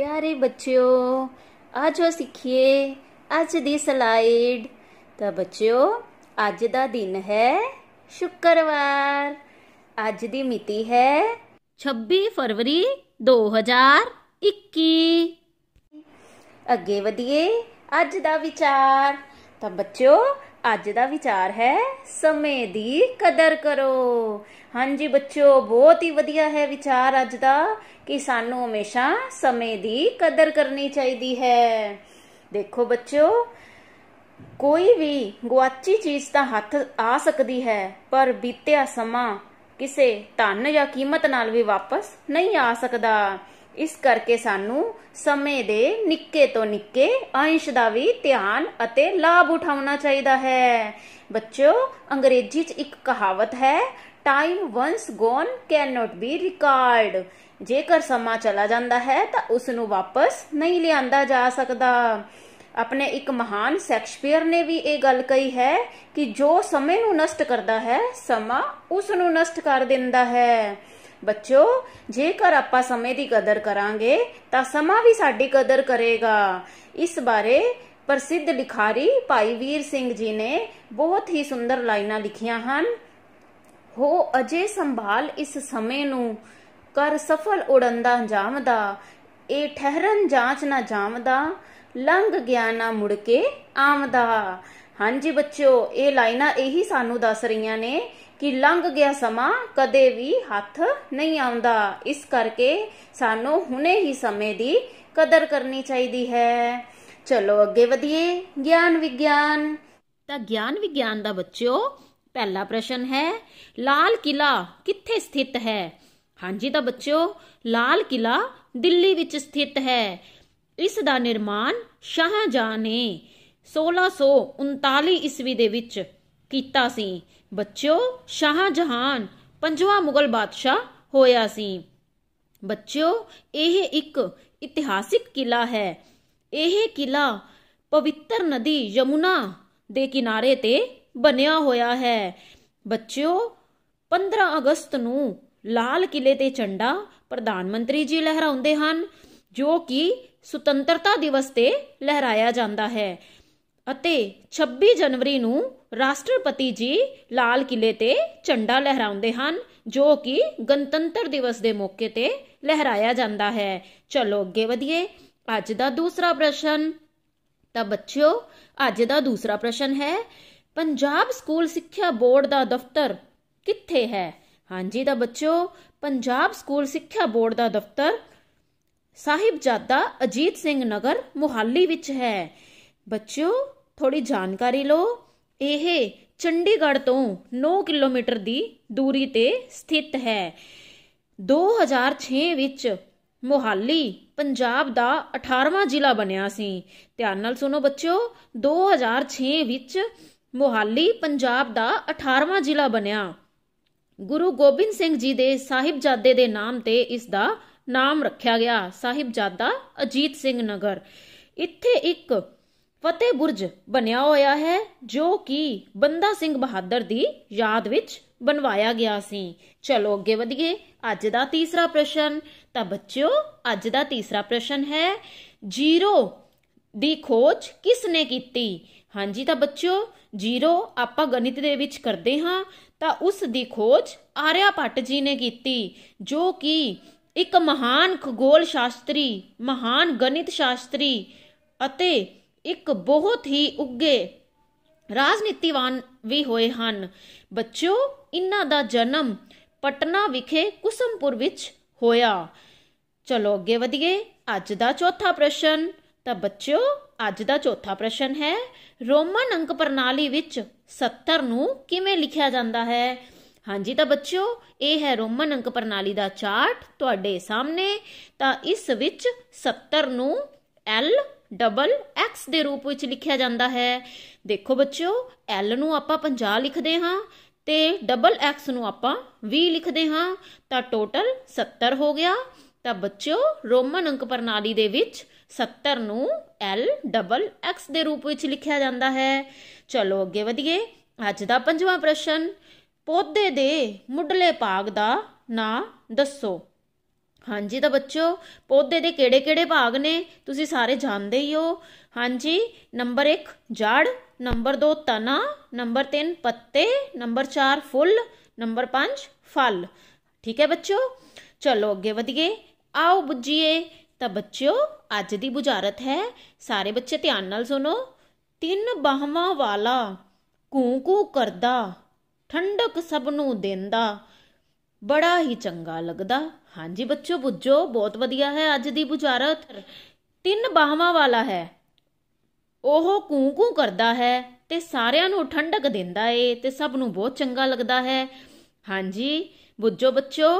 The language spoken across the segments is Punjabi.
ਪਿਆਰੇ ਬੱਚਿਓ ਆਜੋ ਸਿੱਖੀਏ ਅੱਜ ਦੀ ਸਲਾਈਡ ਤਾਂ ਬੱਚਿਓ ਅੱਜ ਦਾ ਦਿਨ ਹੈ ਸ਼ੁੱਕਰਵਾਰ ਅੱਜ ਦੀ ਮਿਤੀ ਹੈ 26 ਫਰਵਰੀ 2021 ਅੱਗੇ ਵਧੀਏ ਅੱਜ ਦਾ ਵਿਚਾਰ ਤਾਂ ਬੱਚਿਓ ਅੱਜ ਦਾ ਵਿਚਾਰ ਹੈ ਸਮੇਂ ਦੀ ਕਦਰ ਕਰੋ ਹਾਂਜੀ ਬੱਚਿਓ ਬਹੁਤ ਹੀ ਵਧੀਆ ਹੈ ਵਿਚਾਰ ਅੱਜ ਦਾ ਕਿ ਸਾਨੂੰ ਹਮੇਸ਼ਾ ਸਮੇਂ ਦੀ ਕਦਰ ਕਰਨੀ ਚਾਹੀਦੀ ਹੈ ਦੇਖੋ ਬੱਚਿਓ ਕੋਈ ਵੀ ਗੁਆਚੀ ਚੀਜ਼ ਤਾਂ ਹੱਥ ਆ ਸਕਦੀ ਹੈ ਪਰ ਬੀਤਿਆ ਸਮਾਂ ਕਿਸੇ ਧਨ ਜਾਂ ਕੀਮਤ ਨਾਲ ਵੀ ਵਾਪਸ ਨਹੀਂ ਆ ਸਕਦਾ ਇਸ ਕਰਕੇ ਸਾਨੂੰ ਸਮੇਂ ਦੇ ਨਿੱਕੇ ਤੋਂ ਨਿੱਕੇ ਅੰਸ਼ ਦਾ ਵੀ ਧਿਆਨ ਅਤੇ ਲਾਭ ਉਠਾਉਣਾ ਚਾਹੀਦਾ ਹੈ ਬੱਚਿਓ ਅੰਗਰੇਜ਼ੀ 'ਚ ਇੱਕ ਕਹਾਵਤ ਹੈ time once gone can not be record ਜੇਕਰ ਸਮਾਂ ਚਲਾ ਜਾਂਦਾ ਹੈ ਤਾਂ ਉਸ ਨੂੰ ਵਾਪਸ ਨਹੀਂ ਲਿਆਂਦਾ ਜਾ ਸਕਦਾ ਆਪਣੇ ਇੱਕ ਮਹਾਨ ਸ਼ੈਕਸਪੀਅਰ ਨੇ ਵੀ ਇਹ ਗੱਲ ਕਹੀ ਹੈ ਕਿ ਜੋ ਸਮੇਂ ਨੂੰ ਨਸ਼ਟ ਕਰਦਾ ਹੈ ਸਮਾਂ ਉਸ ਨੂੰ ਨਸ਼ਟ ਕਰ ਦਿੰਦਾ ਹੈ ਬੱਚੋ ਜੇਕਰ ਆਪਾਂ ਸਮੇਂ ਦੀ ਕਦਰ ਕਰਾਂਗੇ ਤਾਂ ਸਮਾਂ ਵੀ ਸਾਡੀ ਕਦਰ ਕਰੇਗਾ ਇਸ ਬਾਰੇ ਪ੍ਰਸਿੱਧ ਲਿਖਾਰੀ ਭਾਈ ਵੀਰ ਸਿੰਘ ਜੀ ਨੇ ਬਹੁਤ ਹੀ ਸੁੰਦਰ ਲਾਈਨਾਂ ਲਿਖੀਆਂ ਹਨ ਹੋ ਅਜੇ ਸੰਭਾਲ ਇਸ ਸਮੇਂ ਨੂੰ ਕਰ ਸਫਲ ਉੜੰਦਾ ਦਾ ਇਹ ਠਹਿਰਨ ਜਾਂਚ ਨਾ ਜਾਮਦਾ ਲੰਘ ਗਿਆ ਨਾ ਮੁੜ ਕੇ ਆਮਦਾ ਹਾਂਜੀ ਬੱਚਿਓ ਇਹ ਲਾਈਨਾਂ ਇਹੀ ਸਾਨੂੰ ਦੱਸ ਰਹੀਆਂ ਨੇ ਕਿ ਲੰਘ ਗਿਆ ਸਮਾਂ ਕਦੇ ਵੀ ਹੱਥ ਨਹੀਂ ਆਉਂਦਾ ਇਸ ਕਰਕੇ ਸਾਨੂੰ ਹੁਣੇ ਹੀ ਸਮੇਂ ਦੀ ਕਦਰ ਕਰਨੀ ਚਾਹੀਦੀ ਹੈ ਚਲੋ ਅੱਗੇ ਵਧੀਏ ਗਿਆਨ ਵਿਗਿਆਨ ਤਾਂ ਗਿਆਨ ਵਿਗਿਆਨ ਦਾ ਬੱਚਿਓ ਪਹਿਲਾ ਪ੍ਰਸ਼ਨ ਹੈ ਲਾਲ ਕਿਲਾ ਕਿੱਥੇ ਸਥਿਤ ਹੈ ਹਾਂਜੀ ਤਾਂ ਬੱਚਿਓ ਲਾਲ ਕਿਲਾ ਦਿੱਲੀ ਵਿੱਚ ਸਥਿਤ ਹੈ ਇਸ ਦਾ ਨਿਰਮਾਣ ਸ਼ਾਹਜਹਾਂ ਨੇ 1639 ਈਸਵੀ ਦੇ ਵਿੱਚ ਕੀਤਾ ਸੀ ਬੱਚਿਓ ਸ਼ਾਹਜਹਾਨ ਪੰਜਵਾਂ ਮੁਗਲ ਬਾਦਸ਼ਾਹ ਹੋਇਆ ਸੀ ਬੱਚਿਓ ਇਹ ਇੱਕ ਇਤਿਹਾਸਿਕ ਕਿਲਾ ਹੈ ਇਹ ਕਿਲਾ ਪਵਿੱਤਰ ਨਦੀ ਯਮੁਨਾ ਦੇ ਕਿਨਾਰੇ ਤੇ ਬਣਿਆ ਹੋਇਆ ਹੈ ਬੱਚਿਓ 15 ਅਗਸਤ ਨੂੰ ਲਾਲ ਕਿਲੇ ਤੇ ਝੰਡਾ ਪ੍ਰਧਾਨ ਮੰਤਰੀ ਜੀ ਲਹਿਰਾਉਂਦੇ ਹਨ ਜੋ ਕਿ ਸੁਤੰਤਰਤਾ ਦਿਵਸ ਤੇ ਲਹਿਰਾਇਆ ਜਾਂਦਾ ਹੈ ਅਤੇ 26 ਜਨਵਰੀ ਨੂੰ ਰਾਸ਼ਟਰਪਤੀ ਜੀ ਲਾਲ ਕਿਲੇ ਤੇ ਝੰਡਾ ਲਹਿਰਾਉਂਦੇ ਹਨ ਜੋ ਕਿ ਗਣਤੰਤਰ ਦਿਵਸ ਦੇ ਮੌਕੇ ਤੇ ਲਹਿਰਾਇਆ ਜਾਂਦਾ ਹੈ ਚਲੋ ਅੱਗੇ ਵਧੀਏ ਅੱਜ ਦਾ ਦੂਸਰਾ ਪ੍ਰਸ਼ਨ ਤਾਂ ਬੱਚਿਓ ਅੱਜ ਦਾ ਦੂਸਰਾ ਪ੍ਰਸ਼ਨ ਹੈ ਪੰਜਾਬ ਸਕੂਲ ਸਿੱਖਿਆ ਬੋਰਡ ਦਾ ਦਫ਼ਤਰ ਕਿੱਥੇ ਹੈ ਹਾਂਜੀ ਤਾਂ ਬੱਚਿਓ ਪੰਜਾਬ ਸਕੂਲ ਸਿੱਖਿਆ ਬੋਰਡ ਦਾ ਦਫ਼ਤਰ ਸਾਹਿਬਜ਼ਾਦਾ ਅਜੀਤ ਸਿੰਘ ਨਗਰ ਮੁਹਾਲੀ ਵਿੱਚ ਹੈ ਬੱਚਿਓ ਥੋੜੀ ਜਾਣਕਾਰੀ ਲਓ ਇਹ ਚੰਡੀਗੜ੍ਹ ਤੋਂ 9 ਕਿਲੋਮੀਟਰ ਦੀ ਦੂਰੀ ਤੇ ਸਥਿਤ ਹੈ 2006 ਵਿੱਚ ਮੋਹਾਲੀ ਪੰਜਾਬ ਦਾ 18ਵਾਂ ਜ਼ਿਲ੍ਹਾ ਬਣਿਆ ਸੀ ਧਿਆਨ ਨਾਲ ਸੁਣੋ ਬੱਚਿਓ 2006 ਵਿੱਚ ਮੋਹਾਲੀ ਪੰਜਾਬ ਦਾ 18ਵਾਂ ਜ਼ਿਲ੍ਹਾ ਬਣਿਆ ਗੁਰੂ ਗੋਬਿੰਦ ਸਿੰਘ ਜੀ ਦੇ ਸਾਹਿਬਜ਼ਾਦੇ ਦੇ ਨਾਮ ਤੇ ਇਸ ਦਾ ਨਾਮ ਰੱਖਿਆ ਗਿਆ ਸਾਹਿਬਜ਼ਾਦਾ ਅਜੀਤ ਸਿੰਘ ਨਗਰ ਇੱਥੇ ਇੱਕ ਫਤਿਹ ਬੁਰਜ ਬਣਿਆ ਹੋਇਆ ਹੈ ਜੋ ਕਿ ਬੰਦਾ ਸਿੰਘ ਬਹਾਦਰ ਦੀ ਯਾਦ ਵਿੱਚ ਬਣਵਾਇਆ ਗਿਆ ਸੀ ਚਲੋ ਅੱਗੇ ਵਧੀਏ ਅੱਜ ਦਾ ਤੀਸਰਾ ਪ੍ਰਸ਼ਨ ਤਾਂ ਬੱਚਿਓ ਅੱਜ ਦਾ ਤੀਸਰਾ ਪ੍ਰਸ਼ਨ ਹੈ ਜ਼ੀਰੋ ਦੀ ਖੋਜ ਕਿਸ ਨੇ ਕੀਤੀ ਹਾਂਜੀ ਤਾਂ ਬੱਚਿਓ ਜ਼ੀਰੋ ਆਪਾਂ ਗਣਿਤ ਦੇ ਵਿੱਚ ਕਰਦੇ ਹਾਂ ਤਾਂ ਉਸ ਦੀ ਖੋਜ ਆਰਿਆ ਭੱਟ ਜੀ ਨੇ ਕੀਤੀ ਜੋ ਕਿ ਇੱਕ ਮਹਾਨ ਖਗੋਲ ਸ਼ਾਸਤਰੀ ਮਹਾਨ ਗਣਿਤ ਸ਼ਾਸਤਰੀ ਅਤੇ ਇੱਕ ਬਹੁਤ ਹੀ ਉੱਗੇ ਰਾਜਨੀਤੀਵਾਨ ਵੀ ਹੋਏ ਹਨ ਬੱਚਿਓ ਇਹਨਾਂ ਦਾ ਜਨਮ ਪਟਨਾ ਵਿਖੇ ਕੁਸਮਪੁਰ ਵਿੱਚ ਹੋਇਆ ਚਲੋ ਅੱਗੇ ਵਧੀਏ ਅੱਜ ਦਾ ਚੌਥਾ ਪ੍ਰਸ਼ਨ ਤਾਂ ਬੱਚਿਓ ਅੱਜ ਦਾ ਚੌਥਾ ਪ੍ਰਸ਼ਨ ਹੈ ਰੋਮਨ ਅੰਕ ਪ੍ਰਣਾਲੀ ਵਿੱਚ 70 ਨੂੰ ਕਿਵੇਂ ਲਿਖਿਆ ਜਾਂਦਾ ਹੈ ਹਾਂਜੀ ਤਾਂ ਬੱਚਿਓ ਇਹ ਹੈ ਰੋਮਨ ਅੰਕ ਪ੍ਰਣਾਲੀ ਦਾ ਚਾਰਟ ਤੁਹਾਡੇ ਸਾਹਮਣੇ ਤਾਂ ਇਸ ਵਿੱਚ 70 ਨੂੰ L ਡਬਲ x ਦੇ ਰੂਪ ਵਿੱਚ ਲਿਖਿਆ ਜਾਂਦਾ ਹੈ ਦੇਖੋ ਬੱਚਿਓ l ਨੂੰ ਆਪਾਂ 50 ਲਿਖਦੇ ਹਾਂ ਤੇ ਡਬਲ x ਨੂੰ ਆਪਾਂ 20 ਲਿਖਦੇ ਹਾਂ ਤਾਂ ਟੋਟਲ 70 ਹੋ ਗਿਆ ਤਾਂ ਬੱਚਿਓ ਰੋਮਨ ਅੰਕ ਪ੍ਰਣਾਲੀ ਦੇ ਵਿੱਚ 70 ਨੂੰ l ਡਬਲ x ਦੇ ਰੂਪ ਵਿੱਚ ਲਿਖਿਆ ਜਾਂਦਾ ਹੈ ਚਲੋ ਅੱਗੇ ਵਧੀਏ ਅੱਜ ਦਾ ਪੰਜਵਾਂ ਪ੍ਰਸ਼ਨ ਪੌਦੇ ਦੇ ਮੁੱਢਲੇ ਭਾਗ ਦਾ ਨਾਂ ਦੱਸੋ ਹਾਂਜੀ ਤਾਂ ਬੱਚੋ ਪੌਦੇ ਦੇ ਕਿਹੜੇ-ਕਿਹੜੇ ਭਾਗ ਨੇ ਤੁਸੀਂ ਸਾਰੇ ਜਾਣਦੇ ਹੀ ਹੋ ਹਾਂਜੀ ਨੰਬਰ 1 ਜੜ ਨੰਬਰ 2 ਤਨਾ ਨੰਬਰ 3 ਪੱਤੇ ਨੰਬਰ 4 ਫੁੱਲ ਨੰਬਰ 5 ਫਲ ਠੀਕ ਹੈ ਬੱਚੋ ਚਲੋ ਅੱਗੇ ਵਧੀਏ ਆਓ ਬੁੱਝੀਏ ਤਾਂ ਬੱਚਿਓ ਅੱਜ ਦੀ ਬੁਝਾਰਤ ਹੈ ਸਾਰੇ ਬੱਚੇ ਧਿਆਨ ਨਾਲ ਸੁਣੋ ਤਿੰਨ ਬਾਹਾਂ ਵਾਲਾ ਕੂ ਕੂ ਕਰਦਾ ਠੰਡਕ ਸਭ ਨੂੰ ਦਿੰਦਾ ਬੜਾ ਹੀ ਚੰਗਾ ਲੱਗਦਾ ਹਾਂਜੀ ਬੱਚੋ ਬੁੱਝੋ ਬਹੁਤ ਵਧੀਆ ਹੈ ਅੱਜ ਦੀ ਬੁਝਾਰਤ ਤਿੰਨ ਬਾਹਾਂ ਵਾਲਾ ਹੈ ਉਹ ਕੂੰ ਕੂੰ ਕਰਦਾ ਹੈ ਤੇ ਸਾਰਿਆਂ ਨੂੰ ਠੰਡਕ ਦਿੰਦਾ ਏ ਤੇ ਸਭ ਨੂੰ ਬਹੁਤ ਚੰਗਾ ਲੱਗਦਾ ਹੈ ਹਾਂਜੀ ਬੁੱਝੋ ਬੱਚੋ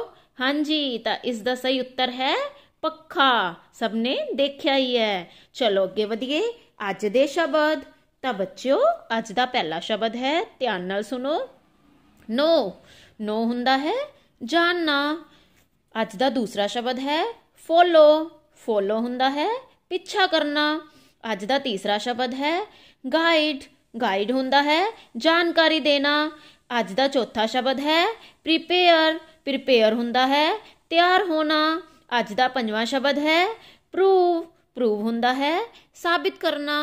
ਹਾਂਜੀ ਤਾਂ ਇਸ ਦਾ ਸਹੀ ਉੱਤਰ ਹੈ ਪੱਖਾ ਸਭ ਨੇ ਦੇਖਿਆ ਹੀ ਹੈ ਚਲੋ ਅੱਗੇ ਵਧੀਏ ਅੱਜ ਦੇ ਸ਼ਬਦ ਤਾਂ ਬੱਚਿਓ ਅੱਜ ਦਾ ਪਹਿਲਾ ਸ਼ਬਦ ਹੈ ਧਿਆਨ ਨਾਲ ਸੁਣੋ ਨੋ ਨੋ ਹੁੰਦਾ ਹੈ ਜਾਣਨਾ ਅੱਜ ਦਾ ਦੂਸਰਾ ਸ਼ਬਦ ਹੈ ਫੋਲੋ ਫੋਲੋ ਹੁੰਦਾ ਹੈ ਪਿੱਛਾ ਕਰਨਾ ਅੱਜ ਦਾ ਤੀਸਰਾ ਸ਼ਬਦ ਹੈ ਗਾਈਡ ਗਾਈਡ ਹੁੰਦਾ ਹੈ ਜਾਣਕਾਰੀ ਦੇਣਾ ਅੱਜ ਦਾ ਚੌਥਾ ਸ਼ਬਦ ਹੈ ਪ੍ਰੀਪੇਅਰ ਪ੍ਰੀਪੇਅਰ ਹੁੰਦਾ ਹੈ ਤਿਆਰ ਹੋਣਾ ਅੱਜ ਦਾ ਪੰਜਵਾਂ ਸ਼ਬਦ ਹੈ ਪ੍ਰੂਵ ਪ੍ਰੂਵ ਹੁੰਦਾ ਹੈ ਸਾਬਿਤ ਕਰਨਾ